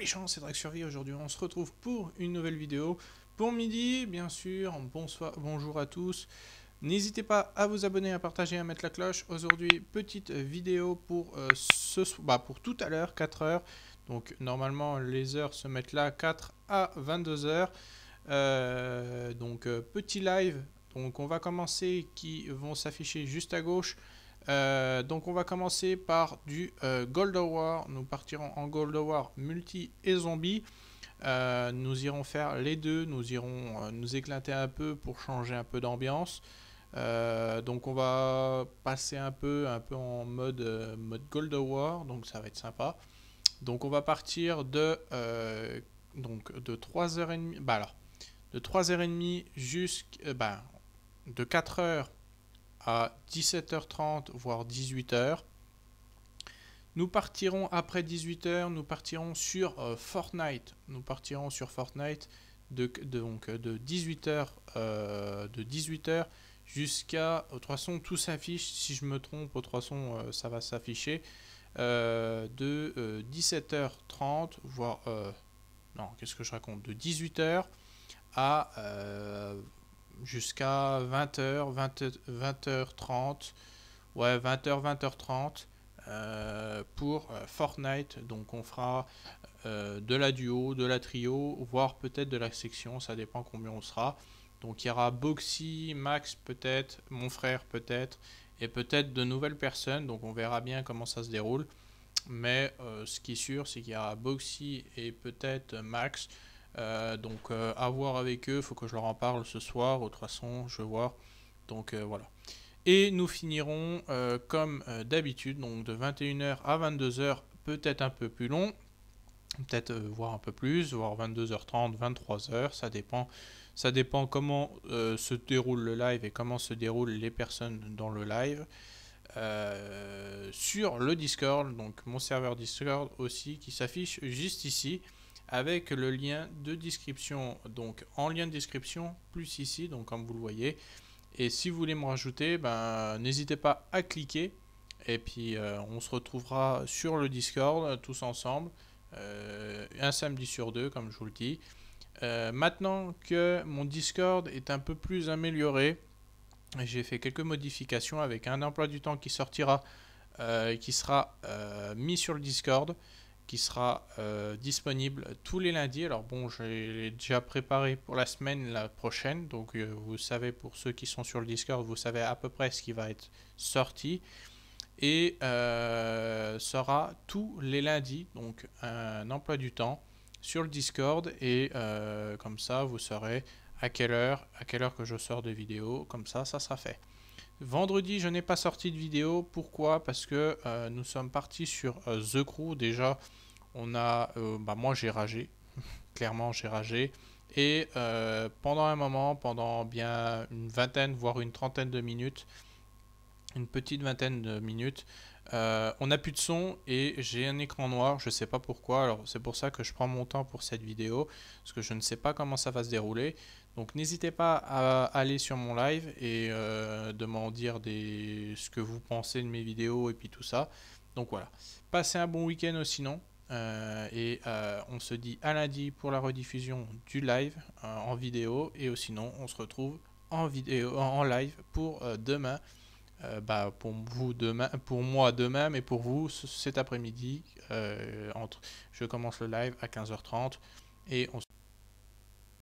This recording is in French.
les gens, c'est Drake Survie. Aujourd'hui, on se retrouve pour une nouvelle vidéo. Pour midi, bien sûr, bonsoir, bonjour à tous. N'hésitez pas à vous abonner, à partager, à mettre la cloche. Aujourd'hui, petite vidéo pour, euh, ce, bah, pour tout à l'heure, 4 heures. Donc, normalement, les heures se mettent là, 4 à 22 heures. Euh, donc, euh, petit live. Donc, on va commencer qui vont s'afficher juste à gauche. Euh, donc on va commencer par du euh, Gold War. Nous partirons en Gold War multi et zombie. Euh, nous irons faire les deux. Nous irons nous éclater un peu pour changer un peu d'ambiance. donc on va passer un peu, un peu en mode, mode Gold War. Donc ça va être sympa. Donc on va partir de, donc de 3h30. Bah alors, de 3h30 jusqu'à... Bah, de 4h à 17h30 voire 18h. Nous partirons après 18h, nous partirons sur euh, Fortnite. Nous partirons sur Fortnite de, donc, euh, de 18h, euh, de 18h jusqu'à... De toute tout s'affiche. Si je me trompe, au toute façon, ça va s'afficher. de 17h30, voire... non, qu'est-ce que je raconte De 18h à jusqu'à 20h, 20, h 30 ouais, 20h, euh, 20h30 pour euh, Fortnite. Donc on fera euh, de la duo, de la trio, voire peut-être de la section, ça dépend combien on sera. Donc il y aura Boxy, Max peut-être, mon frère peut-être, et peut-être de nouvelles personnes. Donc on verra bien comment ça se déroule. Mais ce qui est sûr, c'est qu'il y aura Boxy et peut-être Max. Euh, donc euh, à voir avec eux, faut que je leur en parle ce soir, au 300, je vais voir. Donc euh, voilà. Et nous finirons comme d'habitude, donc de 21h à 22h, peut-être un peu plus long, peut-être voir un peu plus, voire 22h30, 23h, ça dépend. Ça dépend comment se déroule le live et comment se déroulent les personnes dans le live. sur le Discord, donc mon serveur Discord aussi qui s'affiche juste ici avec le lien de description, donc en lien de description, plus ici, donc comme vous le voyez. Et si vous voulez me rajouter, ben, n'hésitez pas à cliquer. Et puis euh, on se retrouvera sur le Discord tous ensemble, euh, un samedi sur deux, comme je vous le dis. Euh, maintenant que mon Discord est un peu plus amélioré, j'ai fait quelques modifications avec un emploi du temps qui sortira, qui sera mis sur le Discord sera euh, disponible tous les lundis. Alors bon, j'ai déjà préparé pour la semaine la prochaine, donc euh, vous savez pour ceux qui sont sur le Discord, vous savez à peu près ce qui va être sorti et euh, sera tous les lundis, donc un emploi du temps sur le Discord et comme ça vous saurez à quelle heure, à quelle heure que je sors des vidéos comme ça ça sera fait. Vendredi, je n'ai pas sorti de vidéo. Pourquoi Parce que euh, nous sommes partis sur euh, The Crew. Déjà, on a, euh, bah, moi j'ai ragé. Clairement, j'ai ragé. Et pendant un moment, pendant bien une vingtaine, voire une trentaine de minutes, une petite vingtaine de minutes. Euh, on n'a plus de son et j'ai un écran noir, je sais pas pourquoi. Alors c'est pour ça que je prends mon temps pour cette vidéo, parce que je ne sais pas comment ça va se dérouler. Donc n'hésitez pas à aller sur mon live et euh, de m'en dire ce que vous pensez de mes vidéos et puis tout ça. Donc voilà. Passez un bon week-end aussi. Euh, et euh, on se dit à lundi pour la rediffusion du live en vidéo. Et sinon, on se retrouve en, vidéo, en live pour demain. Euh, bah, pour, vous demain, pour moi demain, mais pour vous cet après-midi. Euh, entre, je commence le live à 15h30 et on se...